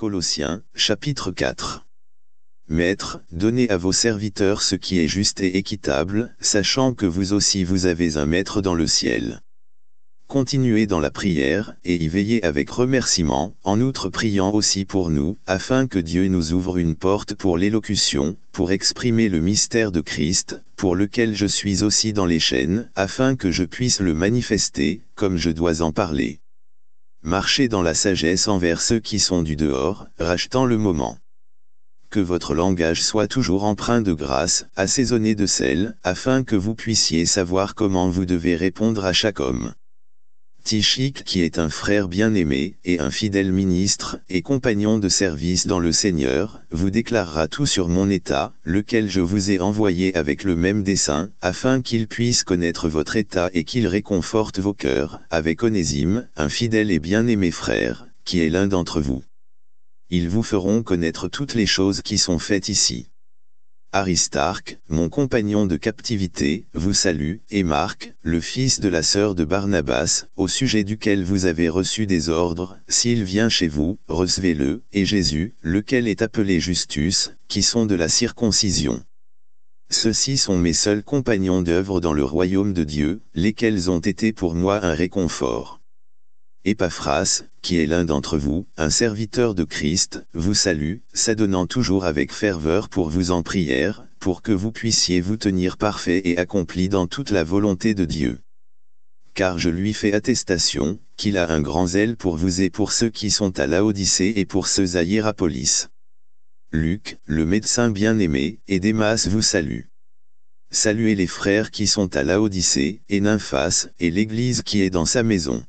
Colossiens, chapitre 4. Maître, donnez à vos serviteurs ce qui est juste et équitable, sachant que vous aussi vous avez un maître dans le ciel. Continuez dans la prière, et y veillez avec remerciement, en outre priant aussi pour nous, afin que Dieu nous ouvre une porte pour l'élocution, pour exprimer le mystère de Christ, pour lequel je suis aussi dans les chaînes, afin que je puisse le manifester, comme je dois en parler. Marchez dans la sagesse envers ceux qui sont du dehors, rachetant le moment. Que votre langage soit toujours empreint de grâce, assaisonné de sel, afin que vous puissiez savoir comment vous devez répondre à chaque homme. Tichik, qui est un frère bien-aimé et un fidèle ministre et compagnon de service dans le Seigneur, vous déclarera tout sur mon état, lequel je vous ai envoyé avec le même dessein, afin qu'il puisse connaître votre état et qu'il réconforte vos cœurs, avec Onésime, un fidèle et bien-aimé frère, qui est l'un d'entre vous. Ils vous feront connaître toutes les choses qui sont faites ici. Aristarque, mon compagnon de captivité, vous salue, et Marc, le fils de la sœur de Barnabas, au sujet duquel vous avez reçu des ordres, s'il vient chez vous, recevez-le, et Jésus, lequel est appelé Justus, qui sont de la circoncision. Ceux-ci sont mes seuls compagnons d'œuvre dans le royaume de Dieu, lesquels ont été pour moi un réconfort. Epaphras, qui est l'un d'entre vous, un serviteur de Christ, vous salue, s'adonnant toujours avec ferveur pour vous en prière, pour que vous puissiez vous tenir parfait et accompli dans toute la volonté de Dieu. Car je lui fais attestation, qu'il a un grand zèle pour vous et pour ceux qui sont à Laodicée et pour ceux à Hierapolis. Luc, le médecin bien-aimé, et Démas vous salue. Saluez les frères qui sont à Laodicée, et Nymphas, et l'Église qui est dans sa maison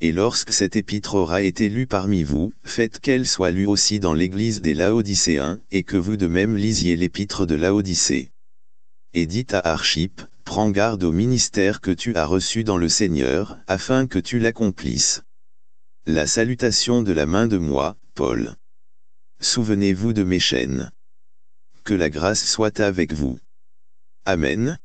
et lorsque cette épître aura été lue parmi vous, faites qu'elle soit lue aussi dans l'église des Laodicéens, et que vous de même lisiez l'épître de Laodicée. Et dites à Archip, prends garde au ministère que tu as reçu dans le Seigneur, afin que tu l'accomplisses. La salutation de la main de moi, Paul. Souvenez-vous de mes chaînes. Que la grâce soit avec vous. Amen.